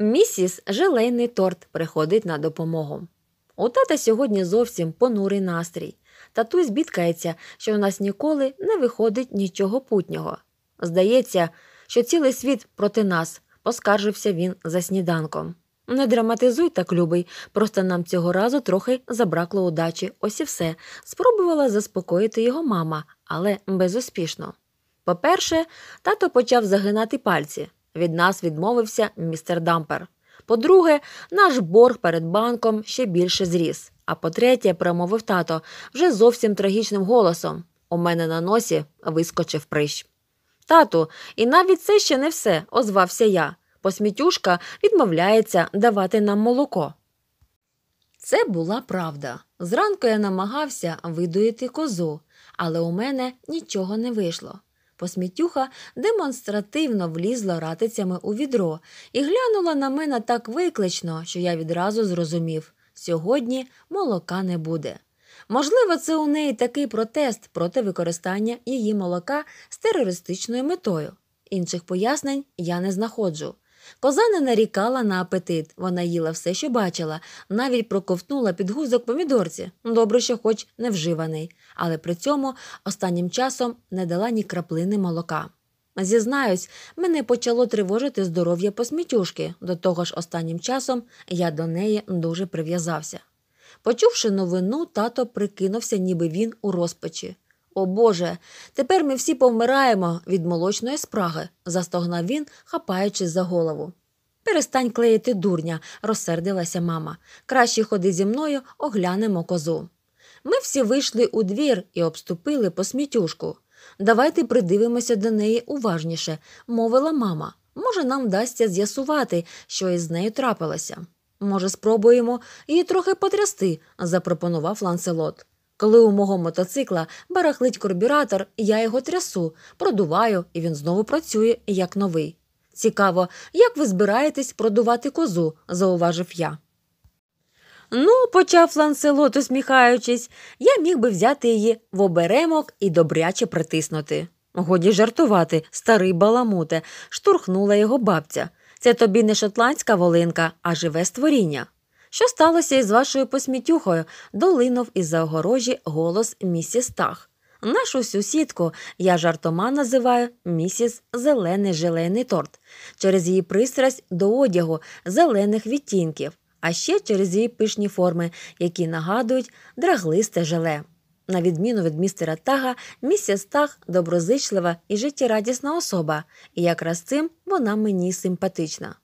Місіс желейний торт приходить на допомогу. У тата сьогодні зовсім понурий настрій. Татусь бідкається, що у нас ніколи не виходить нічого путнього. Здається, що цілий світ проти нас, поскаржився він за сніданком. Не драматизуй так, любий, просто нам цього разу трохи забракло удачі, ось і все. Спробувала заспокоїти його мама, але безуспішно. По перше, тато почав загинати пальці. Від нас відмовився містер Дампер. По-друге, наш борг перед банком ще більше зріс. А по-третє, промовив тато вже зовсім трагічним голосом. У мене на носі вискочив прищ. Тату, і навіть це ще не все, озвався я. Посмітюшка відмовляється давати нам молоко. Це була правда. Зранку я намагався видуїти козу, але у мене нічого не вийшло. Посмітюха демонстративно влізла ратицями у відро і глянула на мене так виклично, що я відразу зрозумів сьогодні молока не буде. Можливо, це у неї такий протест проти використання її молока з терористичною метою. Інших пояснень я не знаходжу. Коза не нарікала на апетит. Вона їла все, що бачила, навіть проковтнула підгузок помідорці, добре, що хоч не вживаний, але при цьому останнім часом не дала ні краплини молока. Зізнаюсь, мене почало тривожити здоров'я посмітюшки, до того ж останнім часом я до неї дуже прив'язався. Почувши новину, тато прикинувся, ніби він у розпачі. О Боже, тепер ми всі повмираємо від молочної спраги, застогнав він, хапаючись за голову. Перестань клеїти дурня, розсердилася мама. Краще ходи зі мною, оглянемо козу. Ми всі вийшли у двір і обступили посмітюшку. Давайте придивимося до неї уважніше, мовила мама. Може, нам вдасться з'ясувати, що із нею трапилося. Може, спробуємо її трохи потрясти, запропонував ланселот. Коли у мого мотоцикла барахлить карбюратор, я його трясу, продуваю, і він знову працює як новий. Цікаво, як ви збираєтесь продувати козу, зауважив я. Ну, почав ланселот, усміхаючись, я міг би взяти її в оберемок і добряче притиснути. Годі жартувати, старий баламуте, штурхнула його бабця. Це тобі не шотландська волинка, а живе створіння. Що сталося із вашою посмітюхою? долинув із за огорожі голос місіс Тах. Нашу сусідку я жартома називаю місіс Зелений желейний торт через її пристрасть до одягу зелених відтінків, а ще через її пишні форми, які нагадують драглисте желе. На відміну від містера Тага, місіс Таг доброзичлива і життєрадісна особа, і якраз цим вона мені симпатична.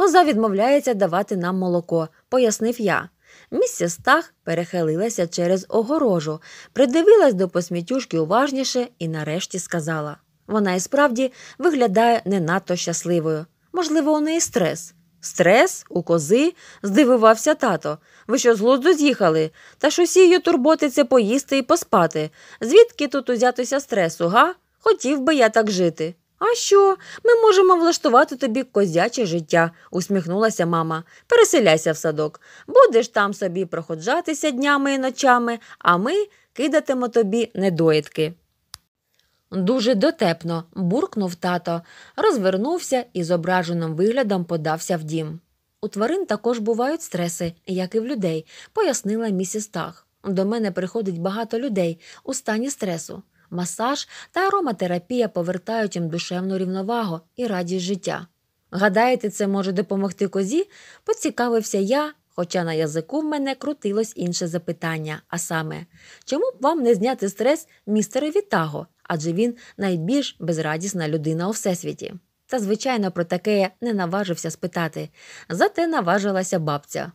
Коза відмовляється давати нам молоко, пояснив я. Місіс Стах перехилилася через огорожу, придивилась до посмітюшки уважніше і нарешті сказала. Вона і справді виглядає не надто щасливою. Можливо, у неї стрес. Стрес у кози? здивувався тато. Ви що з глузду з'їхали? Та ж усі її турботи це поїсти і поспати. Звідки тут узятися стресу, га? Хотів би я так жити. А що? Ми можемо влаштувати тобі козяче життя, усміхнулася мама. Переселяйся в садок. Будеш там собі проходжатися днями і ночами, а ми кидатимо тобі недоїдки. Дуже дотепно, буркнув тато, розвернувся і з ображеним виглядом подався в дім. У тварин також бувають стреси, як і в людей, пояснила місіс Тах. До мене приходить багато людей у стані стресу масаж та ароматерапія повертають їм душевну рівновагу і радість життя. Гадаєте, це може допомогти козі? Поцікавився я, хоча на язику в мене крутилось інше запитання, а саме, чому б вам не зняти стрес містере Вітаго, адже він найбільш безрадісна людина у всесвіті. Та, звичайно, про таке не наважився спитати, зате наважилася бабця.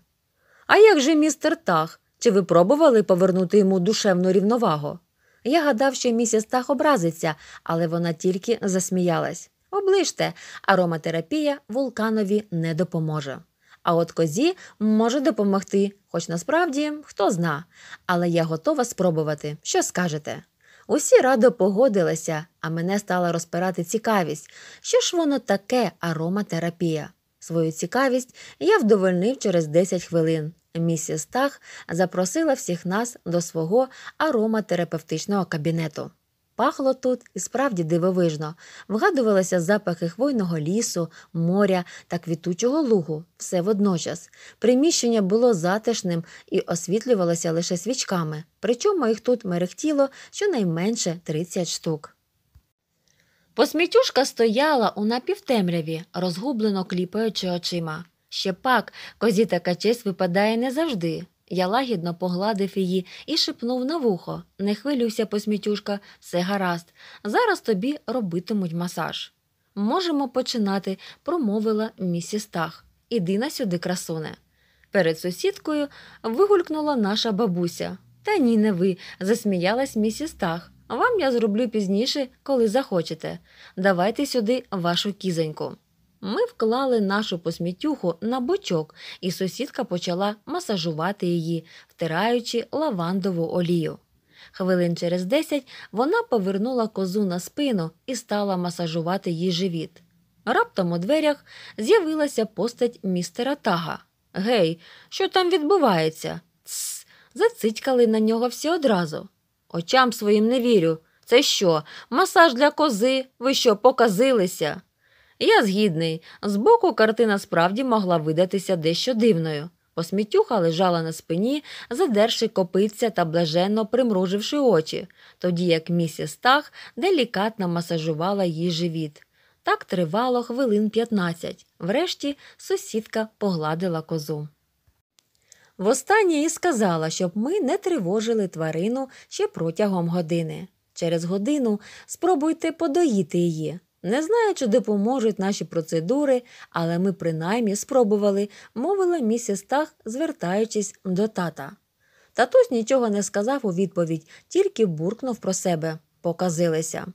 А як же містер Тах? Чи ви пробували повернути йому душевну рівновагу? Я гадав, що місіс Тах образиться, але вона тільки засміялась. Оближте, ароматерапія вулканові не допоможе. А от козі може допомогти, хоч насправді хто зна. Але я готова спробувати, що скажете. Усі радо погодилися, а мене стала розпирати цікавість, що ж воно таке ароматерапія. Свою цікавість я вдовольнив через 10 хвилин місіс Тах запросила всіх нас до свого ароматерапевтичного кабінету. Пахло тут і справді дивовижно, вгадувалися запахи хвойного лісу, моря та квітучого лугу, все водночас. Приміщення було затишним і освітлювалося лише свічками, причому їх тут мерехтіло щонайменше 30 штук. Посмітюшка стояла у напівтемряві, розгублено кліпаючи очима. Ще пак козі така честь випадає не завжди. Я лагідно погладив її і шепнув на вухо Не хвилюйся, посмітюшка, все гаразд. Зараз тобі робитимуть масаж. Можемо починати, промовила місіс Тах. Іди на сюди, красуне. Перед сусідкою вигулькнула наша бабуся. Та ні, не ви, засміялась місіс Тах. Вам я зроблю пізніше, коли захочете. Давайте сюди вашу кізоньку. Ми вклали нашу посмітюху на бочок, і сусідка почала масажувати її, втираючи лавандову олію. Хвилин через десять вона повернула козу на спину і стала масажувати її живіт. Раптом у дверях з'явилася постать містера Тага. Гей, що там відбувається? Тсс, зацитькали на нього всі одразу. Очам своїм не вірю. Це що, масаж для кози? Ви що, показилися? Я згідний, збоку картина справді могла видатися дещо дивною. Посмітюха лежала на спині, задерши копиця та блаженно примруживши очі, тоді як місіс Тах делікатно масажувала її живіт. Так тривало хвилин 15. Врешті сусідка погладила козу. Востаннє і сказала, щоб ми не тривожили тварину ще протягом години. Через годину спробуйте подоїти її. Не знаю, чи допоможуть наші процедури, але ми принаймні спробували, мовила місіс Тах, звертаючись до тата. Татусь нічого не сказав у відповідь, тільки буркнув про себе, показилися.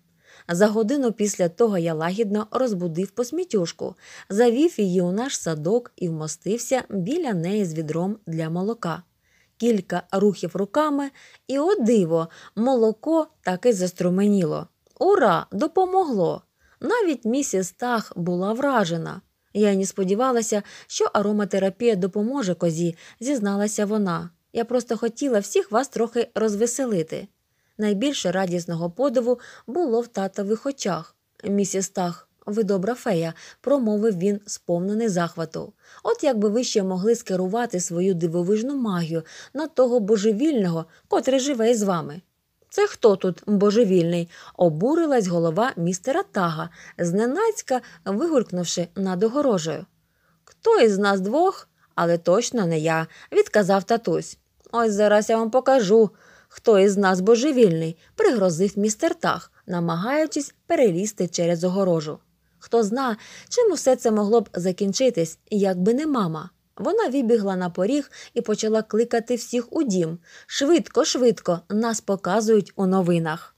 За годину після того я лагідно розбудив посмітюшку, завів її у наш садок і вмостився біля неї з відром для молока. Кілька рухів руками, і, о диво, молоко таки заструменіло. Ура! Допомогло! Навіть місіс Тах була вражена. Я не сподівалася, що ароматерапія допоможе козі, зізналася вона. Я просто хотіла всіх вас трохи розвеселити. Найбільше радісного подиву було в татових очах. Місіс Тах, ви добра фея, промовив він, сповнений захвату. От якби ви ще могли скерувати свою дивовижну магію на того божевільного, котрий живе із вами. Це хто тут божевільний? обурилась голова містера Тага, зненацька вигулькнувши над огорожею. Хто із нас двох, але точно не я, відказав татусь. Ось зараз я вам покажу, хто із нас божевільний, пригрозив містер Таг, намагаючись перелізти через огорожу. Хто зна, чим усе це могло б закінчитись, якби не мама. Вона вибігла на поріг і почала кликати всіх у дім. Швидко, швидко, нас показують у новинах.